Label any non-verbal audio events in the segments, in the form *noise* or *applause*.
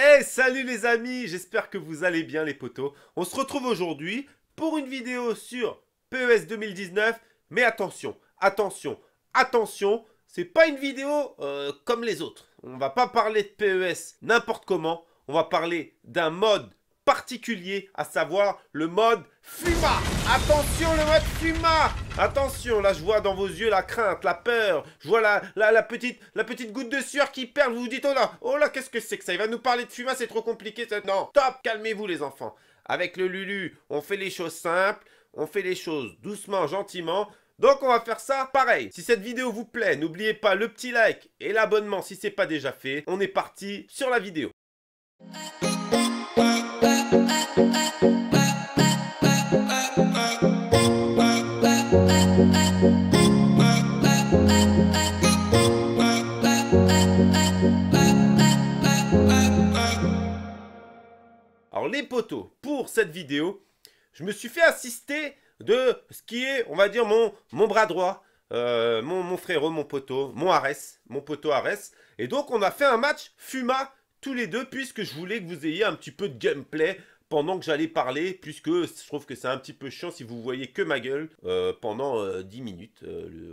Hey, eh, salut les amis, j'espère que vous allez bien les potos. On se retrouve aujourd'hui pour une vidéo sur PES 2019. Mais attention, attention, attention, c'est pas une vidéo euh, comme les autres. On va pas parler de PES n'importe comment. On va parler d'un mode particulier, à savoir le mode FUMA. Attention, le mode FUMA Attention, là, je vois dans vos yeux la crainte, la peur. Je vois la, la, petite, la petite goutte de sueur qui perle. Vous vous dites, oh là, oh là, qu'est-ce que c'est que ça Il va nous parler de fuma, c'est trop compliqué. Non, top, calmez-vous, les enfants. Avec le Lulu, on fait les choses simples, on fait les choses doucement, gentiment. Donc on va faire ça pareil. Si cette vidéo vous plaît, n'oubliez pas le petit like et l'abonnement si c'est pas déjà fait. On est parti sur la vidéo. potos, pour cette vidéo, je me suis fait assister de ce qui est, on va dire, mon, mon bras droit, euh, mon, mon frérot, mon poteau, mon Ares, mon poteau Ares. Et donc, on a fait un match Fuma tous les deux, puisque je voulais que vous ayez un petit peu de gameplay pendant que j'allais parler, puisque je trouve que c'est un petit peu chiant si vous voyez que ma gueule euh, pendant euh, dix 10 minutes,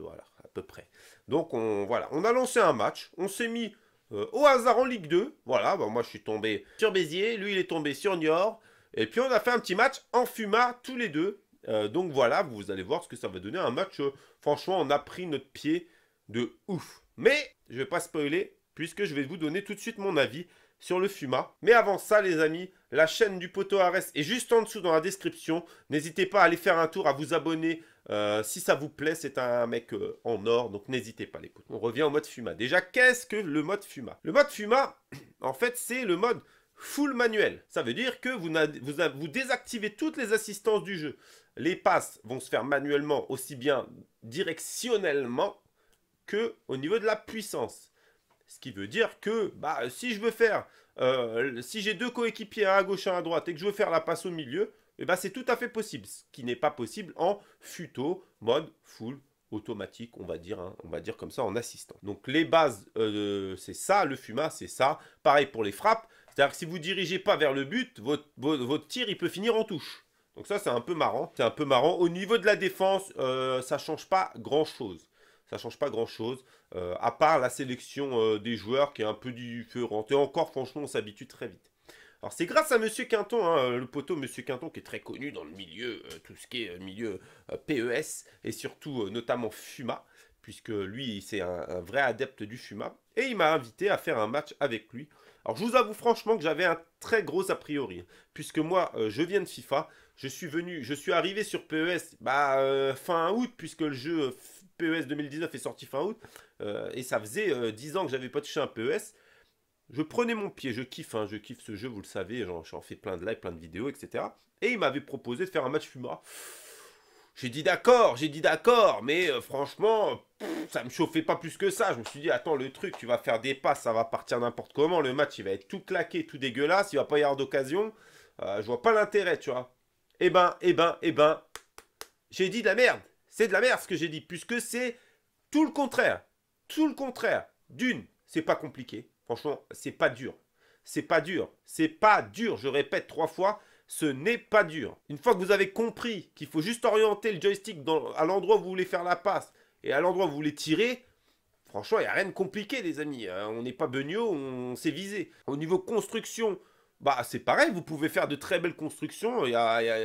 voilà, à peu près. Donc, on, voilà, on a lancé un match, on s'est mis euh, au hasard en Ligue 2. Voilà, bah, moi je suis tombé sur Béziers, lui il est tombé sur Niort. Et puis on a fait un petit match en fuma tous les deux. Euh, donc voilà, vous allez voir ce que ça va donner. Un match, euh, franchement, on a pris notre pied de ouf. Mais je ne vais pas spoiler, puisque je vais vous donner tout de suite mon avis sur le Fuma. Mais avant ça, les amis, la chaîne du poteau Ares est juste en dessous dans la description. N'hésitez pas à aller faire un tour, à vous abonner euh, si ça vous plaît. C'est un mec euh, en or, donc n'hésitez pas à potes. On revient au mode Fuma. Déjà, qu'est-ce que le mode Fuma Le mode Fuma, *clears throat* en fait, c'est le mode full manuel. Ça veut dire que vous, vous, vous désactivez toutes les assistances du jeu. Les passes vont se faire manuellement, aussi bien directionnellement que au niveau de la puissance. Ce qui veut dire que bah, si je veux faire, euh, si j'ai deux coéquipiers, à gauche et à droite, et que je veux faire la passe au milieu, eh ben, c'est tout à fait possible. Ce qui n'est pas possible en futo, mode, full, automatique, on va dire, hein, on va dire comme ça en assistant. Donc les bases, euh, c'est ça, le FUMA, c'est ça. Pareil pour les frappes, c'est-à-dire que si vous ne dirigez pas vers le but, votre, tir, il peut finir en touche. Donc ça, c'est un peu marrant. C'est un peu marrant. Au niveau de la défense, euh, ça ne change pas grand-chose ça change pas grand-chose, euh, à part la sélection euh, des joueurs qui est un peu différente. Et encore, franchement, on s'habitue très vite. Alors c'est grâce à Monsieur Quinton, hein, euh, le poteau Monsieur Quinton qui est très connu dans le milieu, tout ce qui est milieu PES et surtout notamment FUMA, puisque lui c'est un, vrai adepte du FUMA, et il m'a invité à faire un match avec lui. Alors je vous avoue franchement que j'avais un très gros a priori, hein, puisque moi je viens de FIFA, je suis venu, je suis arrivé sur PES bah, fin août puisque le jeu PES 2019 est sorti fin août, euh, et ça faisait 10 euh, ans que j'avais pas touché un PES. Je prenais mon pied, je kiffe, hein, je kiffe ce jeu, vous le savez, j'en fais plein de lives, plein de vidéos, etc. Et il m'avait proposé de faire un match Fuma. J'ai dit d'accord, j'ai dit d'accord, mais euh, franchement, ça ça me chauffait pas plus que ça. Je me suis dit, attends, le truc, tu vas faire des passes, ça va partir n'importe comment, le match, il va être tout claqué, tout dégueulasse, il va pas y avoir d'occasion. je vois pas l'intérêt, tu vois. Eh ben, eh ben, eh ben, j'ai dit de la merde c'est de la merde ce que j'ai dit, puisque c'est tout le contraire. Tout le contraire. D'une, c'est pas compliqué. Franchement, c'est pas dur. C'est pas dur. C'est pas dur. Je répète trois fois, ce n'est pas dur. Une fois que vous avez compris qu'il faut juste orienter le joystick à l'endroit où vous voulez faire la passe et à l'endroit où vous voulez tirer, franchement, il n'y a rien de compliqué, les amis. Hein. On n'est pas bugno, on s'est visé. Au niveau construction, bah c'est pareil, vous pouvez faire de très belles constructions. Il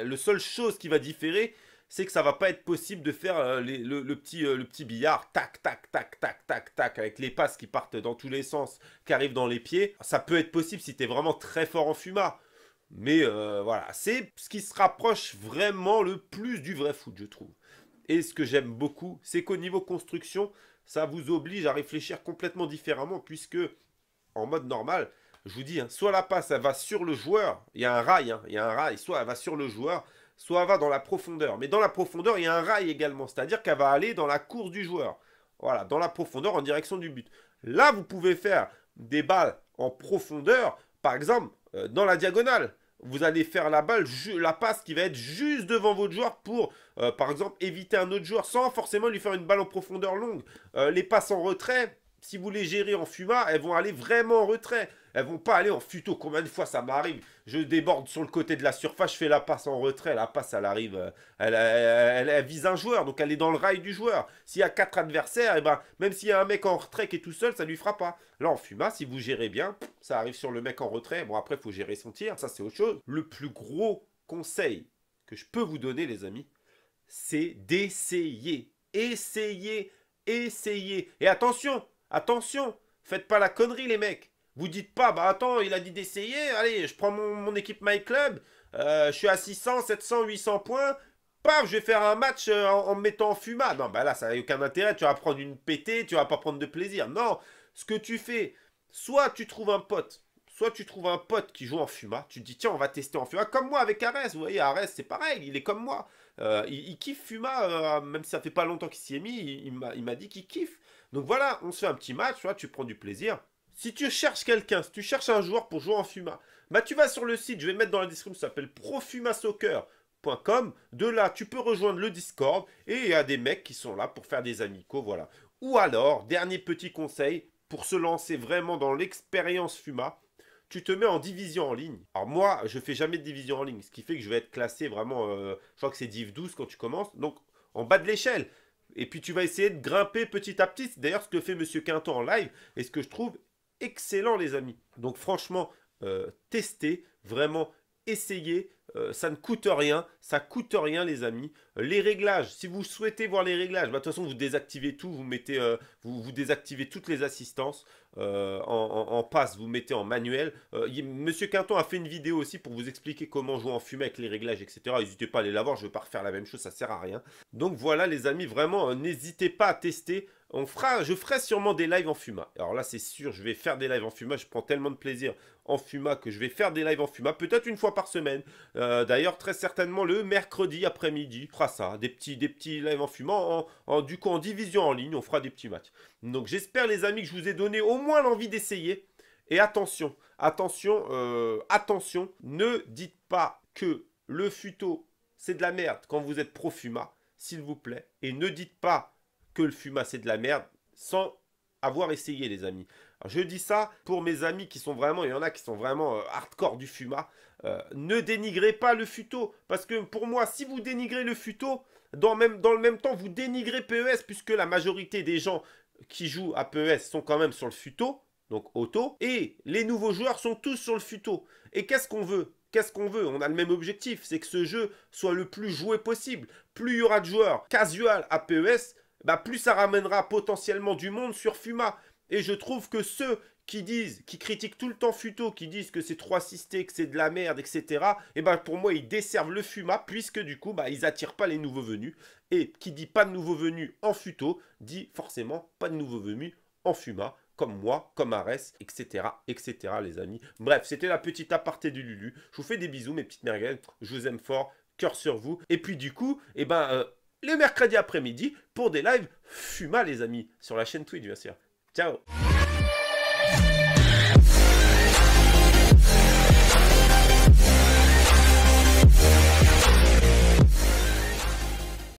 le seule chose qui va différer, c'est que ça va pas être possible de faire euh, le, petit, euh, le petit billard, tac, tac, tac, tac, tac, tac, avec les passes qui partent dans tous les sens, qui arrivent dans les pieds. Ça peut être possible si tu es vraiment très fort en fuma. Mais euh, voilà, c'est ce qui se rapproche vraiment le plus du vrai foot, je trouve. Et ce que j'aime beaucoup, c'est qu'au niveau construction, ça vous oblige à réfléchir complètement différemment, puisque en mode normal, je vous dis, hein, soit la passe, elle va sur le joueur, il y a un rail, hein, il y a un rail, soit elle va sur le joueur, soit elle va dans la profondeur. Mais dans la profondeur, il y a un rail également, c'est-à-dire qu'elle va aller dans la course du joueur. Voilà, dans la profondeur en direction du but. Là, vous pouvez faire des balles en profondeur, par exemple, euh, dans la diagonale. Vous allez faire la balle, la passe qui va être juste devant votre joueur pour, euh, par exemple, éviter un autre joueur sans forcément lui faire une balle en profondeur longue. Euh, les passes en retrait, si vous les gérez en fuma, elles vont aller vraiment en retrait. Elles vont pas aller en futo. Combien de fois ça m'arrive Je déborde sur le côté de la surface, je fais la passe en retrait. La passe, elle arrive, euh, elle, vise un joueur, donc elle est dans le rail du joueur. S'il y a quatre adversaires, et eh ben, même s'il y a un mec en retrait qui est tout seul, ça lui fera pas. Là, en fuma, si vous gérez bien, ça arrive sur le mec en retrait. Bon, après, il faut gérer son tir, ça c'est autre chose. Le plus gros conseil que je peux vous donner, les amis, c'est d'essayer. Essayer, essayer. Et attention, Attention, faites pas la connerie les mecs. Vous dites pas, bah attends, il a dit d'essayer, allez, je prends mon, équipe My Club, euh, je suis à 600, 700, 800 points, paf, je vais faire un match euh, en, me mettant en fuma. Non, bah là, ça n'a aucun intérêt, tu vas prendre une pétée, tu vas pas prendre de plaisir. Non, ce que tu fais, soit tu trouves un pote, soit tu trouves un pote qui joue en fuma, tu te dis tiens on va tester en fuma, comme moi avec Ares, vous voyez Ares c'est pareil, il est comme moi, euh, il, kiffe fuma, même si ça fait pas longtemps qu'il s'y est mis, il, il m'a dit qu'il kiffe, donc voilà, on se fait un petit match, tu, tu prends du plaisir. Si tu cherches quelqu'un, si tu cherches un joueur pour jouer en Fuma, bah tu vas sur le site, je vais mettre dans la description, ça s'appelle profumasoccer.com. De là, tu peux rejoindre le Discord et il y a des mecs qui sont là pour faire des amicaux, voilà. Ou alors, dernier petit conseil, pour se lancer vraiment dans l'expérience Fuma, tu te mets en division en ligne. Alors moi, je fais jamais de division en ligne, ce qui fait que je vais être classé vraiment, euh, je crois que c'est Div 12 quand tu commences, donc en bas de l'échelle. Et puis tu vas essayer de grimper petit à petit. D'ailleurs, ce que fait Monsieur Quinton en live, et ce que je trouve excellent, les amis. Donc franchement, euh, testez, vraiment essayez. Euh, ça ne coûte rien, ça coûte rien les amis. Euh, les réglages, si vous souhaitez voir les réglages, bah, de toute façon vous désactivez tout, vous mettez, euh, vous, désactivez toutes les assistances en, passe, vous mettez en manuel. Monsieur Quinton a fait une vidéo aussi pour vous expliquer comment jouer en fumée avec les réglages, etc. N'hésitez pas à aller la voir, je ne vais pas refaire la même chose, ça sert à rien. Donc voilà les amis, vraiment n'hésitez pas à tester. On fera, je ferai sûrement des lives en Fuma. Alors là, c'est sûr, je vais faire des lives en Fuma. Je prends tellement de plaisir en Fuma, que je vais faire des lives en Fuma, peut-être une fois par semaine. Euh, d'ailleurs, très certainement le mercredi après-midi, fera ça, des petits, des petits lives en Fuma, en, du coup en division en ligne, on fera des petits matchs. Donc j'espère les amis que je vous ai donné au moins l'envie d'essayer. Et attention, attention, euh, attention, ne dites pas que le futo, c'est de la merde quand vous êtes pro Fuma, s'il vous plaît. Et ne dites pas que le Fuma, c'est de la merde sans avoir essayé les amis je dis ça pour mes amis qui sont vraiment, il y en a qui sont vraiment euh, hardcore du fuma. Euh, ne dénigrez pas le futo. Parce que pour moi, si vous dénigrez le futo, dans, le même temps, vous dénigrez PES, puisque la majorité des gens qui jouent à PES sont quand même sur le futo, donc auto, et les nouveaux joueurs sont tous sur le futo. Et qu'est-ce qu'on veut Qu'est-ce qu'on veut On a le même objectif, c'est que ce jeu soit le plus joué possible. Plus il y aura de joueurs casual à PES, bah, plus ça ramènera potentiellement du monde sur Fuma. Et je trouve que ceux qui disent, qui critiquent tout le temps Futo, qui disent que c'est trois assisté, que c'est de la merde, etc. Et eh ben pour moi ils desservent le Fuma puisque du coup bah ils n'attirent pas les nouveaux venus. Et qui dit pas de nouveaux venus en Futo dit forcément pas de nouveaux venus en Fuma. Comme moi, comme Arès, etc. etc. les amis. Bref, c'était la petite aparté du Lulu. Je vous fais des bisous, mes petites merguez. Je vous aime fort. Cœur sur vous. Et puis du coup, et eh ben, euh, le mercredi après-midi, pour des lives Fuma, les amis. Sur la chaîne Twitch, bien sûr. Ciao